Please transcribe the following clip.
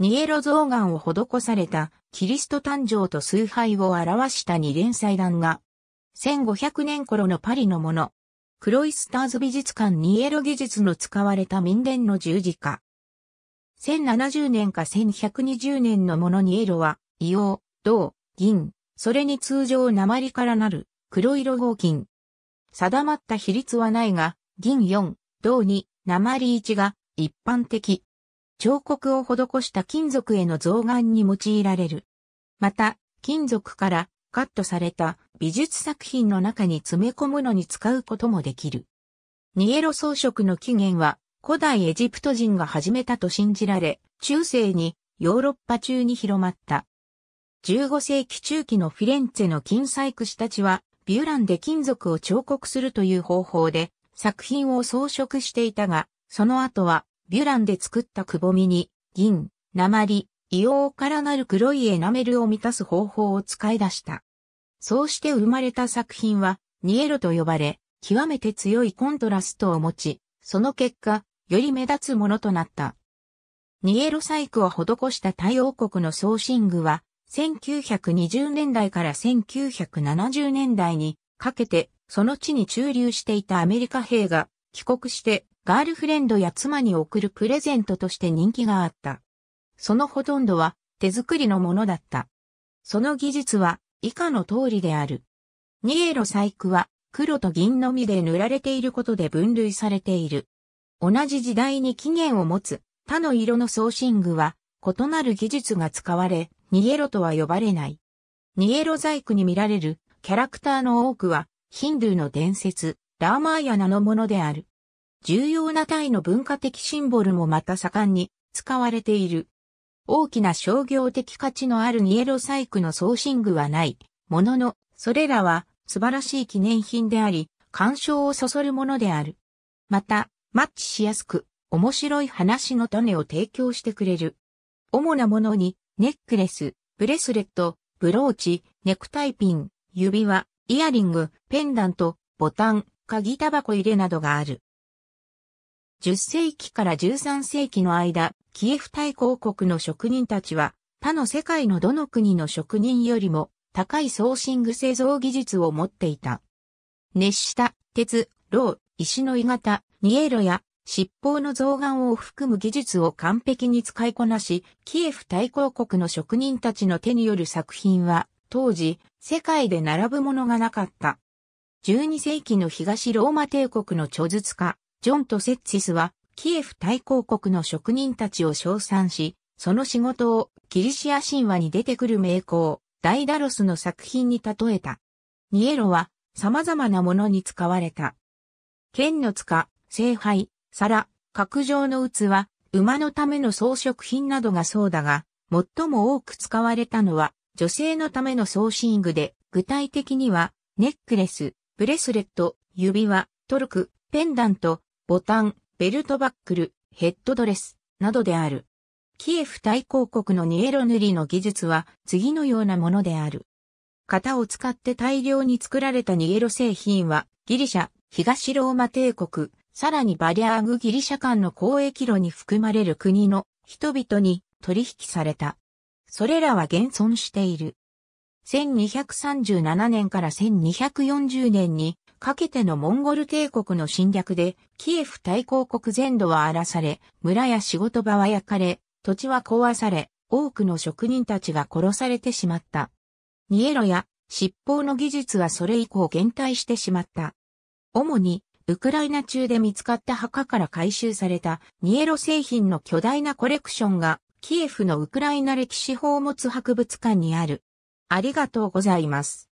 ニエロ象眼を施されたキリスト誕生と崇拝を表した二連祭壇が、1500年頃のパリのもの、クロイスターズ美術館ニエロ技術の使われた民伝の十字架。1070年か1120年のものニエロは、硫黄、銅、銀、それに通常鉛からなる黒色合金。定まった比率はないが、銀4、銅2、鉛1が一般的。彫刻を施した金属への造眼に用いられる。また、金属からカットされた美術作品の中に詰め込むのに使うこともできる。ニエロ装飾の起源は古代エジプト人が始めたと信じられ、中世にヨーロッパ中に広まった。15世紀中期のフィレンツェの金細工師たちは、ビューランで金属を彫刻するという方法で作品を装飾していたが、その後はビュランで作ったくぼみに、銀、鉛、硫黄からなる黒いエナメルを満たす方法を使い出した。そうして生まれた作品は、ニエロと呼ばれ、極めて強いコントラストを持ち、その結果、より目立つものとなった。ニエロ細工を施した太陽国の送信具は、1920年代から1970年代にかけて、その地に駐留していたアメリカ兵が帰国してガールフレンドや妻に贈るプレゼントとして人気があった。そのほとんどは手作りのものだった。その技術は以下の通りである。ニエロ細工は黒と銀のみで塗られていることで分類されている。同じ時代に起源を持つ他の色の送信具は異なる技術が使われ、ニエロとは呼ばれない。ニエロ細工に見られるキャラクターの多くはヒンドゥーの伝説、ラーマーヤナのものである。重要なタイの文化的シンボルもまた盛んに使われている。大きな商業的価値のあるニエロ細工の送信具はない。ものの、それらは素晴らしい記念品であり、鑑賞をそそるものである。また、マッチしやすく、面白い話の種を提供してくれる。主なものに、ネックレス、ブレスレット、ブローチ、ネクタイピン、指輪、イヤリング、ペンダント、ボタン、鍵タバコ入れなどがある。10世紀から13世紀の間、キエフ大公国の職人たちは、他の世界のどの国の職人よりも高いソーシング製造技術を持っていた。熱した鉄、銅、石の鋳型、ニエロや七宝の造眼を含む技術を完璧に使いこなし、キエフ大公国の職人たちの手による作品は、当時、世界で並ぶものがなかった。12世紀の東ローマ帝国の著述家、ジョンとセッチスは、キエフ大公国の職人たちを称賛し、その仕事をキリシア神話に出てくる名工、ダイダロスの作品に例えた。ニエロは様々なものに使われた。剣の塚、聖杯、皿、角上の器、馬のための装飾品などがそうだが、最も多く使われたのは女性のための装身具で、具体的にはネックレス、ブレスレット、指輪、トルク、ペンダント、ボタン、ベルトバックル、ヘッドドレス、などである。キエフ大公国のニエロ塗りの技術は次のようなものである。型を使って大量に作られたニエロ製品はギリシャ、東ローマ帝国、さらにバリアーグギリシャ間の交易路に含まれる国の人々に取引された。それらは現存している。1237年から1240年にかけてのモンゴル帝国の侵略で、キエフ大公国全土は荒らされ、村や仕事場は焼かれ、土地は壊され、多くの職人たちが殺されてしまった。ニエロや執法の技術はそれ以降減退してしまった。主に、ウクライナ中で見つかった墓から回収されたニエロ製品の巨大なコレクションが、キエフのウクライナ歴史宝物博物館にある。ありがとうございます。